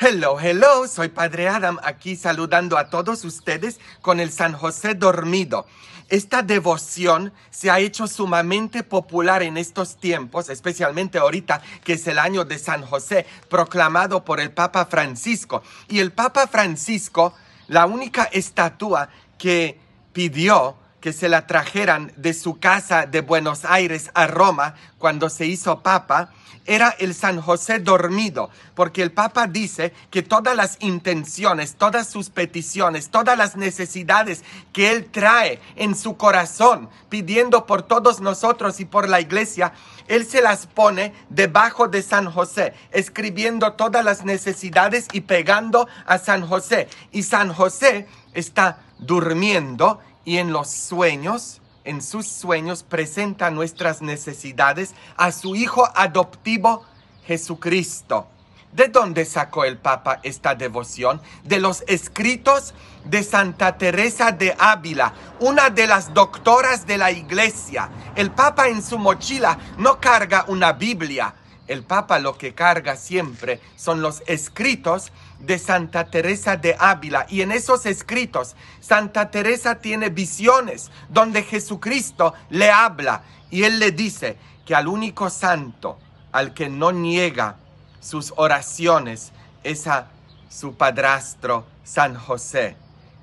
Hello, hello, soy Padre Adam aquí saludando a todos ustedes con el San José dormido. Esta devoción se ha hecho sumamente popular en estos tiempos, especialmente ahorita que es el año de San José, proclamado por el Papa Francisco. Y el Papa Francisco, la única estatua que pidió que se la trajeran de su casa de Buenos Aires a Roma cuando se hizo papa era el San José dormido, porque el papa dice que todas las intenciones, todas sus peticiones, todas las necesidades que él trae en su corazón, pidiendo por todos nosotros y por la iglesia, él se las pone debajo de San José, escribiendo todas las necesidades y pegando a San José. Y San José está durmiendo y en los sueños, en sus sueños, presenta nuestras necesidades a su Hijo adoptivo Jesucristo. ¿De dónde sacó el Papa esta devoción? De los escritos de Santa Teresa de Ávila, una de las doctoras de la Iglesia. El Papa en su mochila no carga una Biblia, el Papa lo que carga siempre son los escritos de Santa Teresa de Ávila. Y en esos escritos, Santa Teresa tiene visiones donde Jesucristo le habla y él le dice que al único santo al que no niega sus oraciones es a su padrastro San José,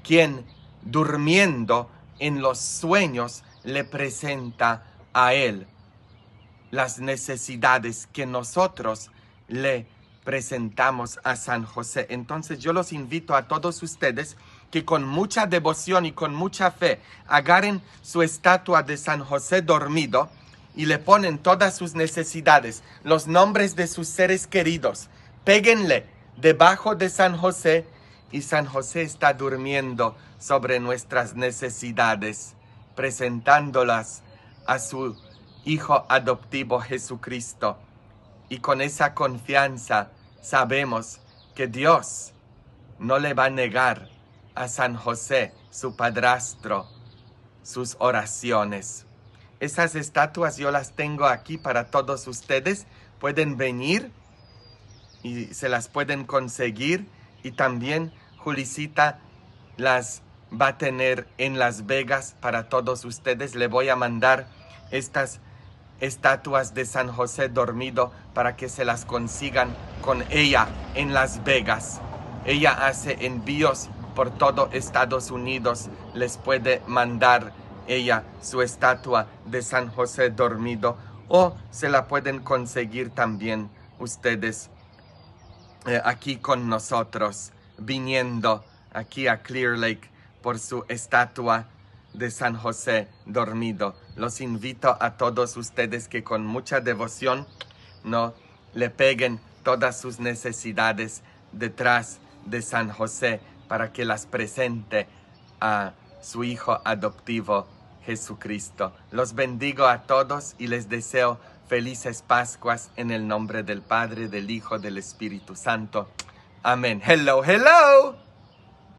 quien durmiendo en los sueños le presenta a él las necesidades que nosotros le presentamos a San José. Entonces yo los invito a todos ustedes que con mucha devoción y con mucha fe agarren su estatua de San José dormido y le ponen todas sus necesidades, los nombres de sus seres queridos. Péguenle debajo de San José y San José está durmiendo sobre nuestras necesidades, presentándolas a su Hijo adoptivo Jesucristo. Y con esa confianza sabemos que Dios no le va a negar a San José, su padrastro, sus oraciones. Esas estatuas yo las tengo aquí para todos ustedes. Pueden venir y se las pueden conseguir. Y también Julicita las va a tener en Las Vegas para todos ustedes. Le voy a mandar estas estatuas de San José dormido para que se las consigan con ella en Las Vegas. Ella hace envíos por todo Estados Unidos. Les puede mandar ella su estatua de San José dormido o se la pueden conseguir también ustedes eh, aquí con nosotros, viniendo aquí a Clear Lake por su estatua de San José dormido. Los invito a todos ustedes que con mucha devoción no le peguen todas sus necesidades detrás de San José para que las presente a su hijo adoptivo Jesucristo. Los bendigo a todos y les deseo felices Pascuas en el nombre del Padre, del Hijo, del Espíritu Santo. Amén. Hello, hello.